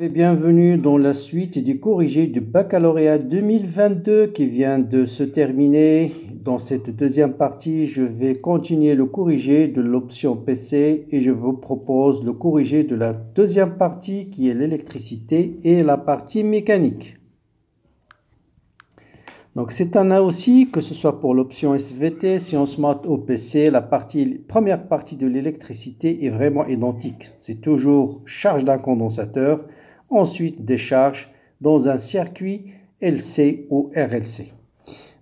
Et bienvenue dans la suite du corrigé du baccalauréat 2022 qui vient de se terminer. Dans cette deuxième partie, je vais continuer le corrigé de l'option PC et je vous propose le corrigé de la deuxième partie qui est l'électricité et la partie mécanique. Donc c'est un A aussi, que ce soit pour l'option SVT, si on se met au PC, la partie, première partie de l'électricité est vraiment identique. C'est toujours charge d'un condensateur, ensuite décharge dans un circuit LC ou RLC.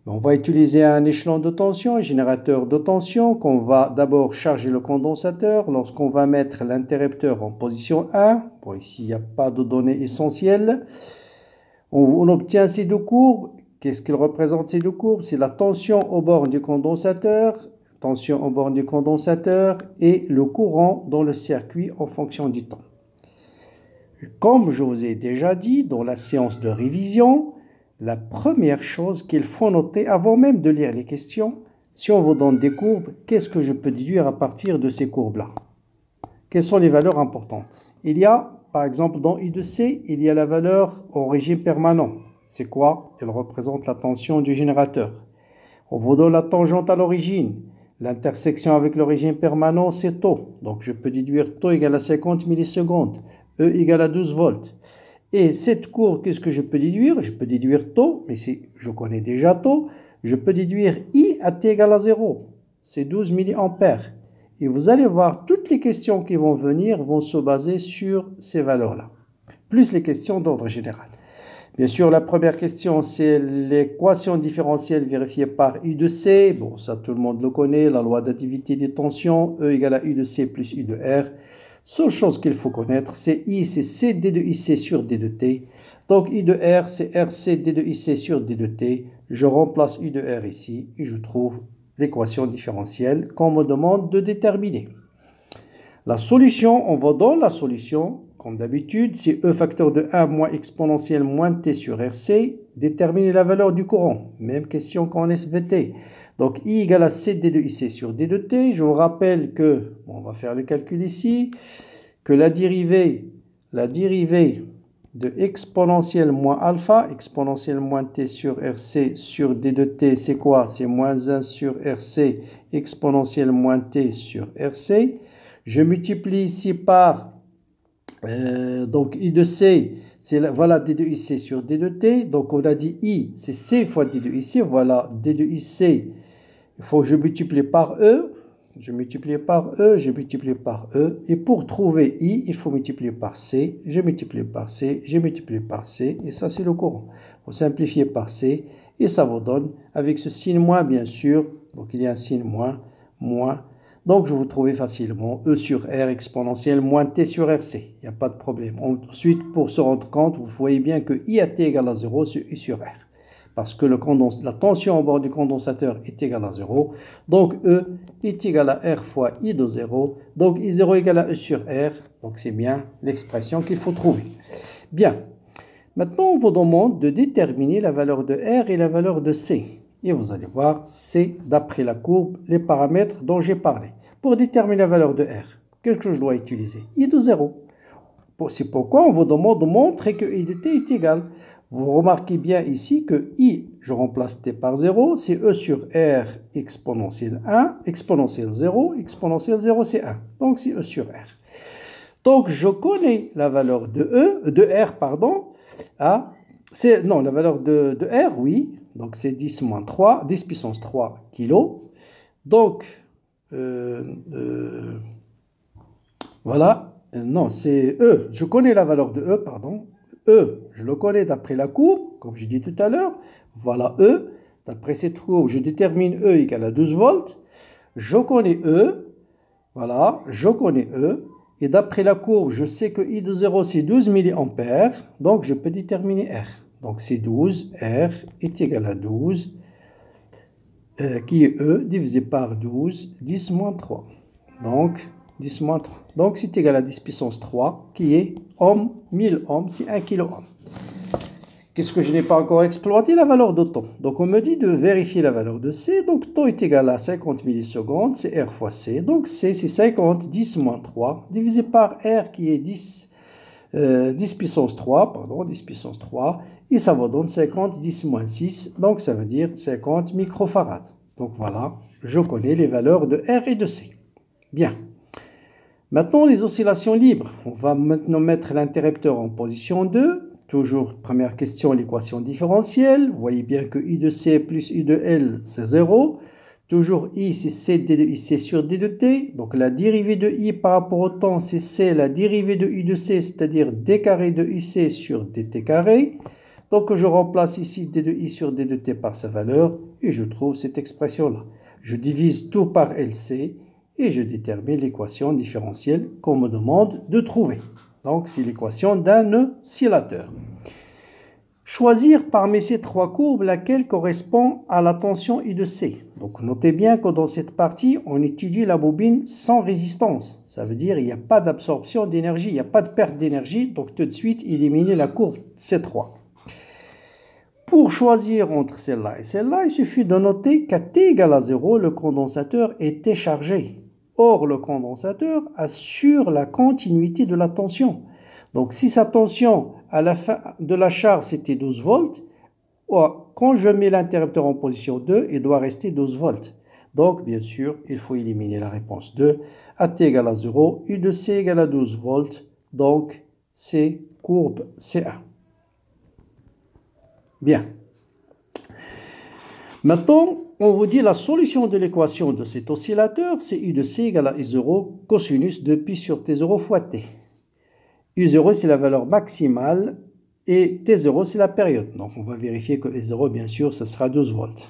On va utiliser un échelon de tension, un générateur de tension, qu'on va d'abord charger le condensateur. Lorsqu'on va mettre l'interrupteur en position 1, ici il n'y a pas de données essentielles, on obtient ces deux courbes Qu'est-ce qu'il représente ces deux courbes. C'est la tension au bord du condensateur, tension au bord du condensateur et le courant dans le circuit en fonction du temps. Comme je vous ai déjà dit dans la séance de révision, la première chose qu'il faut noter avant même de lire les questions, si on vous donne des courbes, qu'est-ce que je peux déduire à partir de ces courbes-là Quelles sont les valeurs importantes Il y a, par exemple, dans I de C, il y a la valeur au régime permanent. C'est quoi Elle représente la tension du générateur. On vous donne la tangente à l'origine, l'intersection avec l'origine permanente, c'est taux. Donc je peux déduire taux égal à 50 millisecondes, E égal à 12 volts. Et cette courbe, qu'est-ce que je peux déduire Je peux déduire taux, mais si je connais déjà taux, je peux déduire I à T égale à 0. C'est 12 milliampères. Et vous allez voir, toutes les questions qui vont venir vont se baser sur ces valeurs-là, plus les questions d'ordre général. Bien sûr, la première question, c'est l'équation différentielle vérifiée par U de C. Bon, ça, tout le monde le connaît, la loi d'activité des tensions, E égale à U de C plus U de R. Seule chose qu'il faut connaître, c'est I, c'est C, D de IC sur D de T. Donc, I de R, c'est RC, D de IC sur D de T. Je remplace U de R ici et je trouve l'équation différentielle qu'on me demande de déterminer. La solution, on va dans la solution, comme d'habitude, c'est E facteur de 1 moins exponentielle moins T sur RC, déterminer la valeur du courant. Même question qu'en SVT. Donc I égale à C D de IC sur D 2 T. Je vous rappelle que, on va faire le calcul ici, que la dérivée, la dérivée de exponentielle moins alpha, exponentielle moins t sur rc sur d 2 t, c'est quoi C'est moins 1 sur rc, exponentielle moins t sur rc. Je multiplie ici par euh, donc I de C, c'est voilà D de IC sur D de T. Donc on a dit I, c'est C fois D de IC. Voilà D de IC. Il faut que je multiplie par E. Je multiplie par E, je multiplie par E. Et pour trouver I, il faut multiplier par C. Je multiplie par C, je multiplie par C. Et ça, c'est le courant. Vous simplifiez par C. Et ça vous donne, avec ce signe moins, bien sûr. Donc il y a un signe moins, moins donc, je vous trouver facilement E sur R exponentielle moins T sur RC. Il n'y a pas de problème. Ensuite, pour se rendre compte, vous voyez bien que I t égale à 0 sur U sur R. Parce que la tension au bord du condensateur est égale à 0. Donc, E est égal à R fois I de 0. Donc, I0 égale à E sur R. Donc, c'est bien l'expression qu'il faut trouver. Bien. Maintenant, on vous demande de déterminer la valeur de R et la valeur de C et vous allez voir, c'est d'après la courbe les paramètres dont j'ai parlé. Pour déterminer la valeur de R, qu'est-ce que je dois utiliser I de 0. C'est pourquoi on vous demande de montrer que I de t est égal. Vous remarquez bien ici que I, je remplace t par 0, c'est E sur R exponentielle 1, exponentielle 0, exponentielle 0 c'est 1. Donc c'est E sur R. Donc je connais la valeur de E, de R, pardon, à, non, la valeur de, de R, oui, donc c'est 10 moins 3, 10 puissance 3 kg. Donc, euh, euh, voilà, non, c'est E. Je connais la valeur de E, pardon. E, je le connais d'après la courbe, comme j'ai dit tout à l'heure. Voilà E. D'après cette courbe, je détermine E égale à 12 volts. Je connais E. Voilà, je connais E. Et d'après la courbe, je sais que I de 0, c'est 12 mA. Donc, je peux déterminer R. Donc c'est 12, R est égal à 12, euh, qui est E divisé par 12, 10 moins 3. Donc 10 moins 3. Donc c'est égal à 10 puissance 3, qui est ohm, 1000 ohms, c'est 1 kilo ohm. Qu'est-ce que je n'ai pas encore exploité La valeur de temps. Donc on me dit de vérifier la valeur de C. Donc temps est égal à 50 millisecondes, c'est R fois C. Donc C c'est 50, 10 moins 3, divisé par R qui est 10 10 euh, puissance 3, pardon, 10 puissance 3, et ça va donner 50, 10 moins 6, donc ça veut dire 50 microfarads. Donc voilà, je connais les valeurs de R et de C. Bien. Maintenant, les oscillations libres. On va maintenant mettre l'interrupteur en position 2. Toujours, première question, l'équation différentielle. Vous voyez bien que I de C plus I de L, c'est 0. Toujours i, c'est c, D sur d de t. Donc la dérivée de i par rapport au temps, c'est c, la dérivée de i de c, c'est-à-dire d carré de C sur dt carré. Donc je remplace ici d de i sur d de t par sa valeur et je trouve cette expression-là. Je divise tout par LC et je détermine l'équation différentielle qu'on me demande de trouver. Donc c'est l'équation d'un oscillateur. Choisir parmi ces trois courbes laquelle correspond à la tension I de C. Donc notez bien que dans cette partie, on étudie la bobine sans résistance. Ça veut dire qu'il n'y a pas d'absorption d'énergie, il n'y a pas de perte d'énergie. Donc tout de suite, éliminer la courbe C3. Pour choisir entre celle-là et celle-là, il suffit de noter qu'à t égale à 0, le condensateur était chargé. Or, le condensateur assure la continuité de la tension. Donc si sa tension à la fin de la charge, c'était 12 volts. quand je mets l'interrupteur en position 2, il doit rester 12 volts. Donc, bien sûr, il faut éliminer la réponse 2. AT égale à 0, U de C égale à 12 volts. Donc, c'est courbe C1. Bien. Maintenant, on vous dit la solution de l'équation de cet oscillateur, c'est U de C égale à I0 cosinus de pi sur T0 fois T. U0, c'est la valeur maximale et T0, c'est la période. Donc, on va vérifier que e 0 bien sûr, ça sera 12 volts.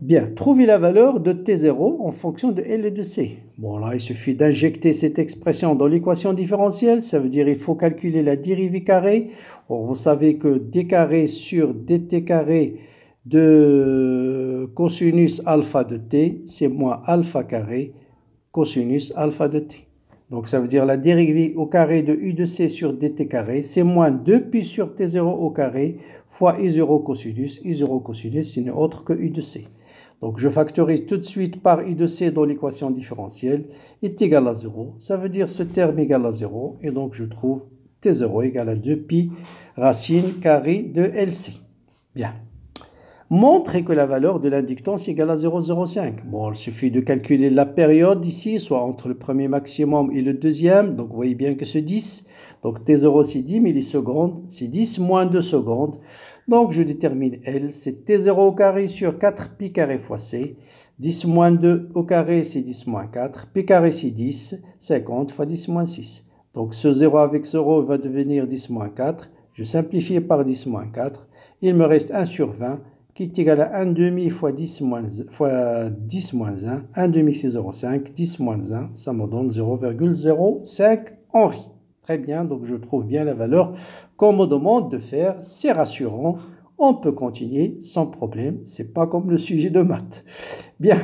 Bien, trouver la valeur de T0 en fonction de L et de C. Bon, là, il suffit d'injecter cette expression dans l'équation différentielle. Ça veut dire qu'il faut calculer la dérivée carrée. vous savez que D carré sur dt carré de cosinus alpha de t, c'est moins alpha carré cosinus alpha de t. Donc ça veut dire la dérivée au carré de u de c sur dt carré, c'est moins 2pi sur t0 au carré fois i0 cosinus. i0 cosinus, c'est n'est autre que u de c. Donc je factorise tout de suite par u de c dans l'équation différentielle, est égal à 0. Ça veut dire ce terme égal à 0, et donc je trouve t0 égale à 2pi racine carré de lc. Bien montrer que la valeur de l'indictance est égale à 0,05. Bon, il suffit de calculer la période ici, soit entre le premier maximum et le deuxième. Donc, vous voyez bien que c'est 10. Donc, T0, c'est 10 millisecondes. C'est 10 moins 2 secondes. Donc, je détermine L. C'est T0 au carré sur 4 pi carré fois C. 10 moins 2 au carré, c'est 10 moins 4. Pi carré, c'est 10. 50 fois 10 moins 6. Donc, ce 0 avec 0 va devenir 10 moins 4. Je simplifie par 10 moins 4. Il me reste 1 sur 20 qui est égal à demi fois 10 moins, fois 10 moins 1. demi c'est 0,5. 10 moins 1, ça me donne 0,05 Henri. Très bien, donc je trouve bien la valeur qu'on me demande de faire. C'est rassurant. On peut continuer sans problème. C'est pas comme le sujet de maths. Bien.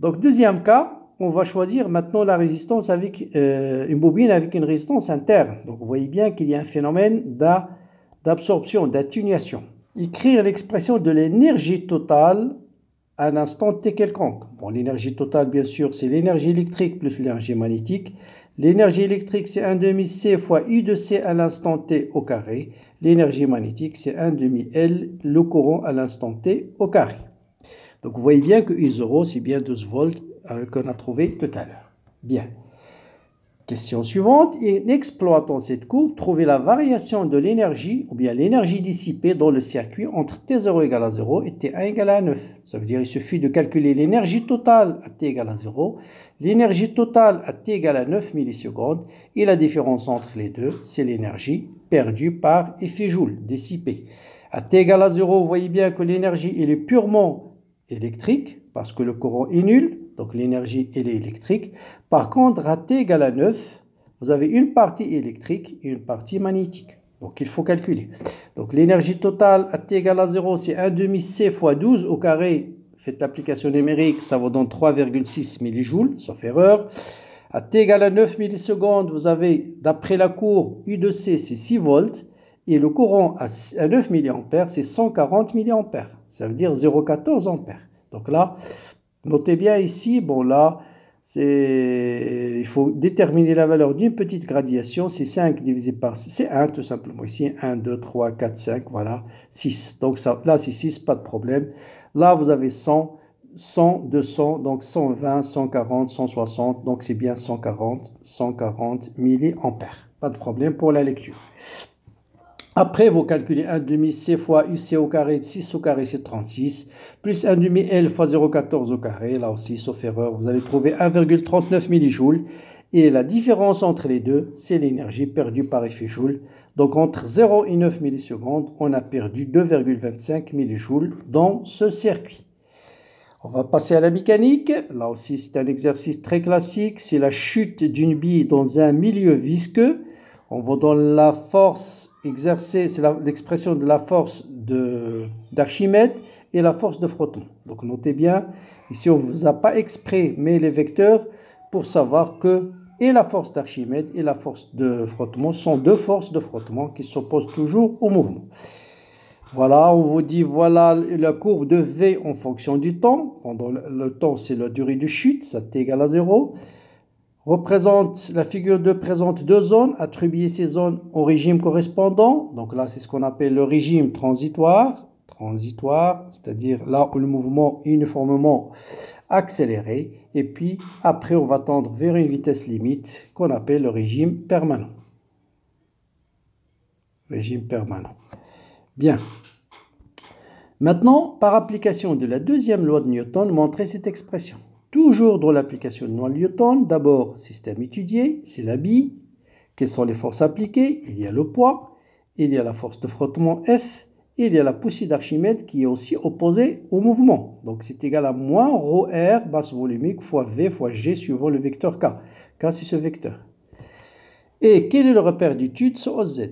Donc deuxième cas, on va choisir maintenant la résistance avec euh, une bobine avec une résistance interne. Donc vous voyez bien qu'il y a un phénomène d'absorption, d'atténuation écrire l'expression de l'énergie totale à l'instant t quelconque. Bon, l'énergie totale, bien sûr, c'est l'énergie électrique plus l'énergie magnétique. L'énergie électrique, c'est 1 demi C fois U de C à l'instant T au carré. L'énergie magnétique, c'est 1 demi L, le courant à l'instant T au carré. Donc, vous voyez bien que u 0, c'est bien 12 volts euh, qu'on a trouvé tout à l'heure. Bien. Question suivante, en exploitant cette courbe, trouver la variation de l'énergie, ou bien l'énergie dissipée dans le circuit entre T0 égale à 0 et T1 égale à 9. Ça veut dire qu'il suffit de calculer l'énergie totale à T égale à 0, l'énergie totale à T égale à 9 millisecondes, et la différence entre les deux, c'est l'énergie perdue par effet Joule, dissipée. À T égale à 0, vous voyez bien que l'énergie, est purement électrique, parce que le courant est nul, donc l'énergie elle est électrique. Par contre, à t égale à 9, vous avez une partie électrique et une partie magnétique. Donc il faut calculer. Donc l'énergie totale à t égale à 0, c'est 1 demi c fois 12 au carré. Faites l'application numérique, ça vaut donne 3,6 millijoules, sauf erreur. À t égale à 9 millisecondes, vous avez, d'après la cour, U de C, c'est 6 volts. Et le courant à 9 milliampères, c'est 140 milliampères. Ça veut dire 0,14 ampères. Donc là, Notez bien ici, bon là, il faut déterminer la valeur d'une petite gradation. C'est 5 divisé par 6. C'est 1 tout simplement ici. 1, 2, 3, 4, 5. Voilà, 6. Donc ça, là, c'est 6, pas de problème. Là, vous avez 100, 100, 200, donc 120, 140, 160. Donc c'est bien 140, 140 milliampères. Pas de problème pour la lecture. Après, vous calculez demi C fois UC au carré de 6 au carré, c'est 36, plus demi L fois 0,14 au carré, là aussi, sauf erreur, vous allez trouver 1,39 millijoules. Et la différence entre les deux, c'est l'énergie perdue par effet Joule. Donc entre 0 et 9 millisecondes, on a perdu 2,25 millijoules dans ce circuit. On va passer à la mécanique. Là aussi, c'est un exercice très classique. C'est la chute d'une bille dans un milieu visqueux on vous donne la force exercée, c'est l'expression de la force d'Archimède et la force de frottement. Donc notez bien, ici on ne vous a pas exprimé mais les vecteurs pour savoir que et la force d'Archimède et la force de frottement sont deux forces de frottement qui s'opposent toujours au mouvement. Voilà, on vous dit, voilà la courbe de V en fonction du temps. Pendant le temps, c'est la durée de chute, ça t égale à 0 représente, la figure 2 présente deux zones, attribuer ces zones au régime correspondant. Donc là, c'est ce qu'on appelle le régime transitoire, transitoire, c'est-à-dire là où le mouvement est uniformément accéléré. Et puis après, on va tendre vers une vitesse limite qu'on appelle le régime permanent. Régime permanent. Bien. Maintenant, par application de la deuxième loi de Newton, montrer cette expression. Toujours dans l'application de Newton, d'abord système étudié, c'est la bille. Quelles sont les forces appliquées Il y a le poids, il y a la force de frottement F, et il y a la poussée d'Archimède qui est aussi opposée au mouvement. Donc c'est égal à moins ρR basse volumique fois V fois G suivant le vecteur K. K c'est ce vecteur. Et quel est le repère d'étude sur OZ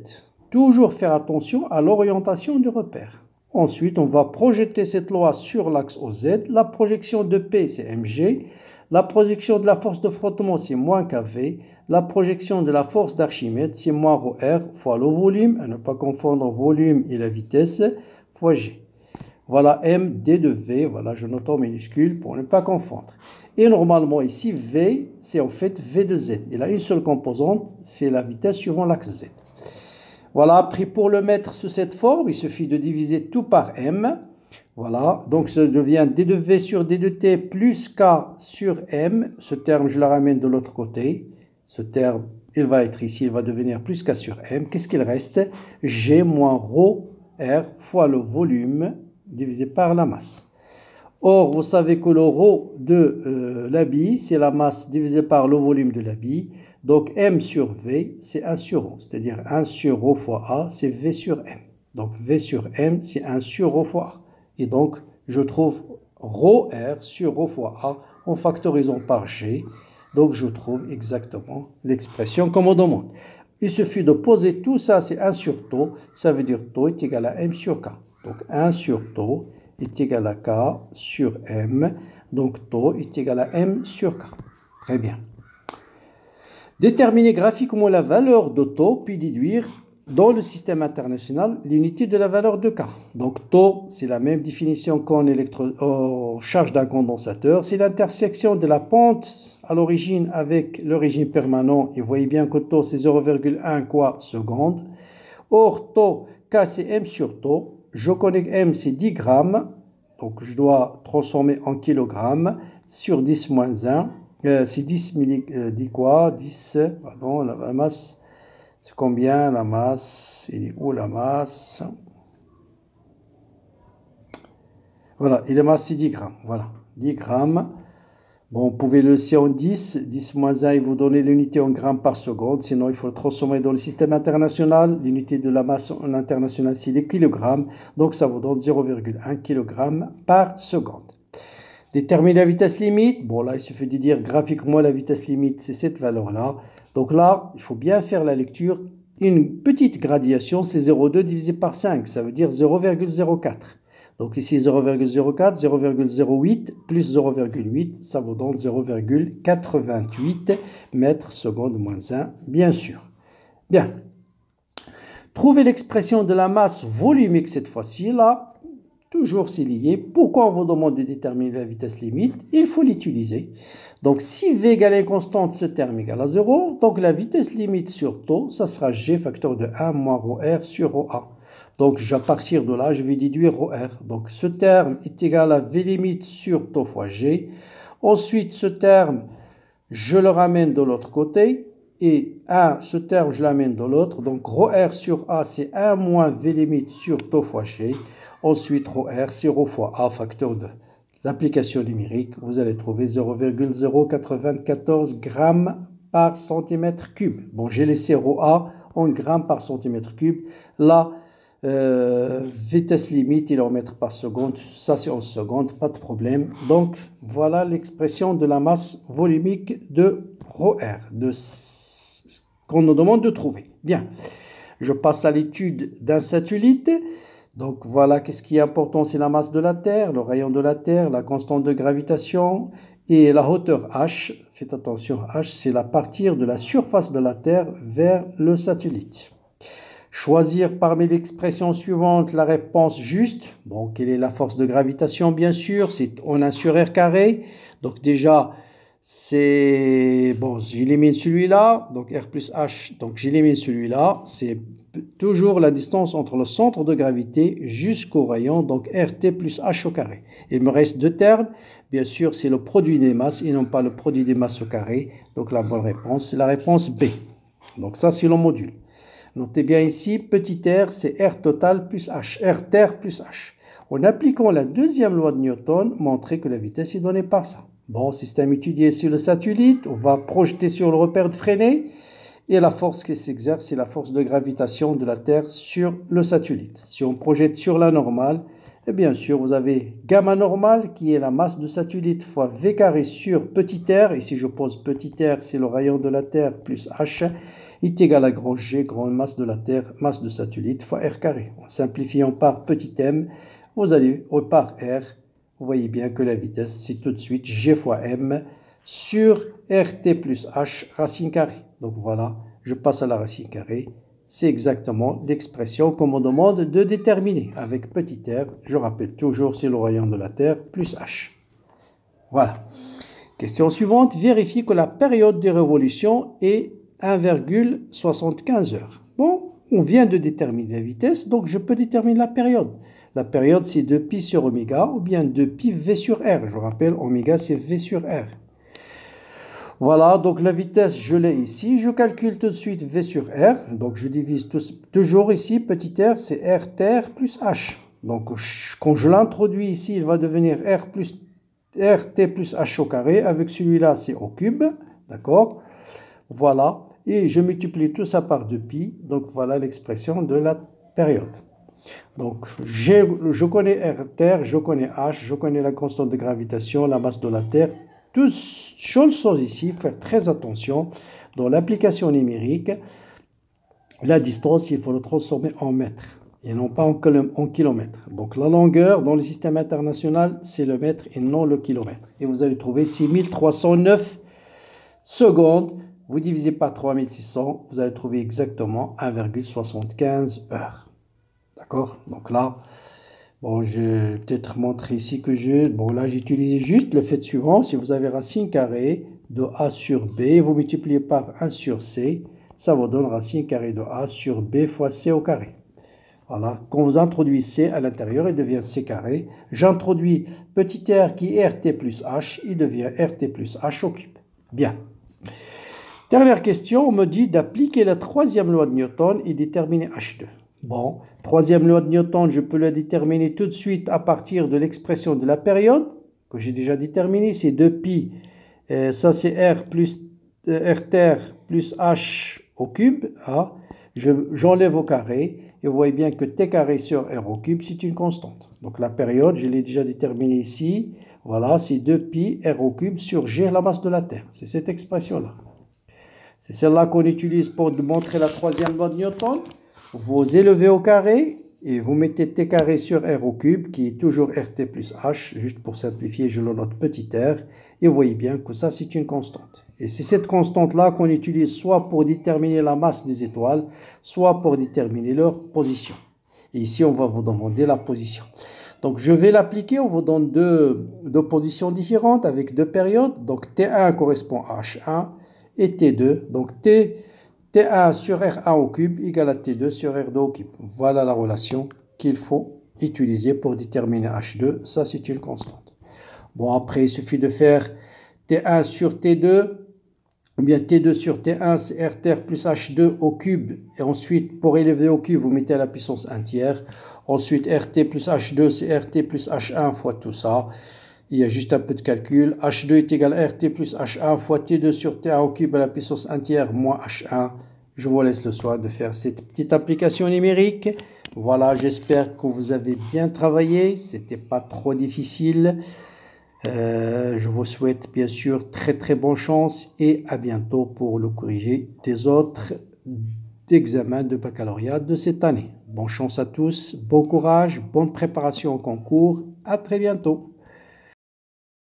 Toujours faire attention à l'orientation du repère. Ensuite, on va projeter cette loi sur l'axe OZ. La projection de P, c'est mg. La projection de la force de frottement, c'est moins kV. La projection de la force d'Archimède, c'est moins r fois le volume, à ne pas confondre volume et la vitesse, fois g. Voilà m d de v, voilà je note en minuscule pour ne pas confondre. Et normalement ici, v, c'est en fait v de z. Il a une seule composante, c'est la vitesse suivant l'axe z. Voilà, pris pour le mettre sous cette forme, il suffit de diviser tout par m. Voilà, donc ça devient d 2 v sur d 2 t plus k sur m. Ce terme, je le ramène de l'autre côté. Ce terme, il va être ici, il va devenir plus k sur m. Qu'est-ce qu'il reste g moins rho r fois le volume divisé par la masse. Or, vous savez que le rho de euh, la bille, c'est la masse divisée par le volume de la bille. Donc M sur V, c'est 1 sur O, c'est-à-dire 1 sur O fois A, c'est V sur M. Donc V sur M, c'est 1 sur O fois A. Et donc, je trouve Rho R sur O fois A en factorisant par G. Donc, je trouve exactement l'expression comme on demande. Il suffit de poser tout ça, c'est 1 sur taux, ça veut dire taux est égal à M sur K. Donc 1 sur taux est égal à K sur M, donc taux est égal à M sur K. Très bien. Déterminer graphiquement la valeur de taux, puis déduire dans le système international l'unité de la valeur de K. Donc taux, c'est la même définition qu'en charge d'un condensateur. C'est l'intersection de la pente à l'origine avec l'origine permanent. Et vous voyez bien que taux, c'est 0,1 quoi seconde. Or, taux, K, c'est M sur taux. Je connais M, c'est 10 grammes. Donc je dois transformer en kilogrammes sur 10 moins 1. Euh, c'est 10, milli, 10 euh, quoi 10, pardon, la, masse, c'est combien la masse Il est où la masse Voilà, il est masse, c'est 10 grammes. Voilà, 10 grammes. Bon, vous pouvez le laisser en 10. 10 moins 1, il vous donne l'unité en grammes par seconde. Sinon, il faut le transformer dans le système international. L'unité de la masse en international, c'est les kilogrammes. Donc, ça vous donne 0,1 kg par seconde. Déterminer la vitesse limite. Bon, là, il suffit de dire graphiquement la vitesse limite, c'est cette valeur-là. Donc là, il faut bien faire la lecture. Une petite gradation, c'est 0,2 divisé par 5. Ça veut dire 0,04. Donc ici, 0,04, 0,08 plus 0,8, ça vaut donc 0,88 mètres seconde moins 1, bien sûr. Bien. Trouver l'expression de la masse volumique cette fois-ci, là toujours c'est lié. Pourquoi on vous demande de déterminer la vitesse limite Il faut l'utiliser. Donc si V égale à une constante, ce terme égale à 0, donc la vitesse limite sur taux, ça sera G facteur de 1 moins ρr sur ρA. Donc à partir de là, je vais déduire r. Donc ce terme est égal à V limite sur taux fois G. Ensuite, ce terme, je le ramène de l'autre côté et 1, ce terme, je l'amène dans l'autre. Donc, Rho r sur a, c'est 1 moins v limite sur taux fois g. Ensuite, Rho r, c'est Rho fois a, facteur de l'application numérique. Vous allez trouver 0,094 g par centimètre cube. Bon, j'ai laissé Rho a en grammes par centimètre cube. la euh, vitesse limite, mètre par seconde, ça c'est en seconde, pas de problème. Donc voilà l'expression de la masse volumique de R de qu'on nous demande de trouver. Bien, je passe à l'étude d'un satellite. Donc voilà, qu'est-ce qui est important C'est la masse de la Terre, le rayon de la Terre, la constante de gravitation et la hauteur h. Faites attention, h, c'est la partir de la surface de la Terre vers le satellite. Choisir parmi l'expression suivante la réponse juste. Bon, quelle est la force de gravitation Bien sûr, c'est on a sur r carré. Donc déjà, c'est bon j'élimine celui-là donc r plus h donc j'élimine celui-là c'est toujours la distance entre le centre de gravité jusqu'au rayon donc rt plus h au carré il me reste deux termes bien sûr c'est le produit des masses et non pas le produit des masses au carré donc la bonne réponse c'est la réponse b donc ça c'est le module notez bien ici petit r c'est r total plus h r terre plus h en appliquant la deuxième loi de Newton montrer que la vitesse est donnée par ça Bon, système étudié sur le satellite, on va projeter sur le repère de freinée et la force qui s'exerce, c'est la force de gravitation de la Terre sur le satellite. Si on projette sur la normale, et eh bien sûr, vous avez gamma normale qui est la masse de satellite fois V carré sur petit r. Et si je pose petit r, c'est le rayon de la Terre plus H est égal à grand G, grande masse de la Terre, masse de satellite fois R carré. En simplifiant par petit m, vous allez par R, vous voyez bien que la vitesse, c'est tout de suite g fois m sur rt plus h racine carrée. Donc voilà, je passe à la racine carrée. C'est exactement l'expression qu'on me demande de déterminer avec petit r. Je rappelle toujours, c'est le rayon de la Terre plus h. Voilà. Question suivante. Vérifie que la période de révolution est 1,75 heures. Bon, on vient de déterminer la vitesse, donc je peux déterminer la période. La période, c'est 2π sur oméga ou bien 2 v sur r. Je rappelle, oméga, c'est v sur r. Voilà, donc la vitesse, je l'ai ici. Je calcule tout de suite v sur r. Donc, je divise toujours ici, petit r, c'est r plus h. Donc, quand je l'introduis ici, il va devenir r plus rt plus h au carré. Avec celui-là, c'est au cube. D'accord Voilà. Et je multiplie tout ça par 2pi. Donc, voilà l'expression de la période. Donc, je connais R je connais H, je connais la constante de gravitation, la masse de la Terre. Toutes choses sont ici, faire très attention dans l'application numérique. La distance, il faut le transformer en mètres et non pas en, en kilomètres. Donc la longueur dans le système international, c'est le mètre et non le kilomètre. Et vous allez trouver 6309 secondes. Vous divisez par 3600, vous allez trouver exactement 1,75 heures. D'accord Donc là, bon, je vais peut-être montrer ici que je... Bon, là, j'utilise juste le fait suivant. Si vous avez racine carrée de A sur B, vous multipliez par 1 sur C, ça vous donne racine carrée de A sur B fois C au carré. Voilà, quand vous introduisez à l'intérieur, il devient C carré. J'introduis petit r qui est RT plus H, il devient RT plus H au cube. Bien. Dernière question, on me dit d'appliquer la troisième loi de Newton et déterminer H2. Bon, troisième loi de Newton, je peux la déterminer tout de suite à partir de l'expression de la période, que j'ai déjà déterminée, c'est 2pi, euh, ça c'est R plus euh, R plus H au cube, j'enlève au carré, et vous voyez bien que T carré sur R au cube, c'est une constante. Donc la période, je l'ai déjà déterminée ici, voilà, c'est 2pi R au cube sur G, la masse de la Terre. C'est cette expression-là. C'est celle-là qu'on utilise pour montrer la troisième loi de Newton. Vous élevez au carré et vous mettez t carré sur r au cube qui est toujours rt plus h. Juste pour simplifier, je le note petit r. Et vous voyez bien que ça, c'est une constante. Et c'est cette constante-là qu'on utilise soit pour déterminer la masse des étoiles, soit pour déterminer leur position. Et ici, on va vous demander la position. Donc, je vais l'appliquer. On vous donne deux, deux positions différentes avec deux périodes. Donc, T1 correspond à H1 et T2. Donc, T... T1 sur R1 au cube égale à T2 sur R2 au cube. Voilà la relation qu'il faut utiliser pour déterminer H2. Ça, c'est une constante. Bon, après, il suffit de faire T1 sur T2 ou bien T2 sur T1, c'est RTR plus H2 au cube. Et ensuite, pour élever au cube, vous mettez à la puissance 1 tiers. Ensuite, RT plus H2, c'est RT plus H1 fois tout ça. Il y a juste un peu de calcul. H2 est égal à RT plus H1 fois T2 sur T1 au cube à la puissance entière moins H1. Je vous laisse le soin de faire cette petite application numérique. Voilà, j'espère que vous avez bien travaillé. C'était pas trop difficile. Euh, je vous souhaite bien sûr très très bonne chance et à bientôt pour le corriger des autres examens de baccalauréat de cette année. Bonne chance à tous, bon courage, bonne préparation au concours. À très bientôt.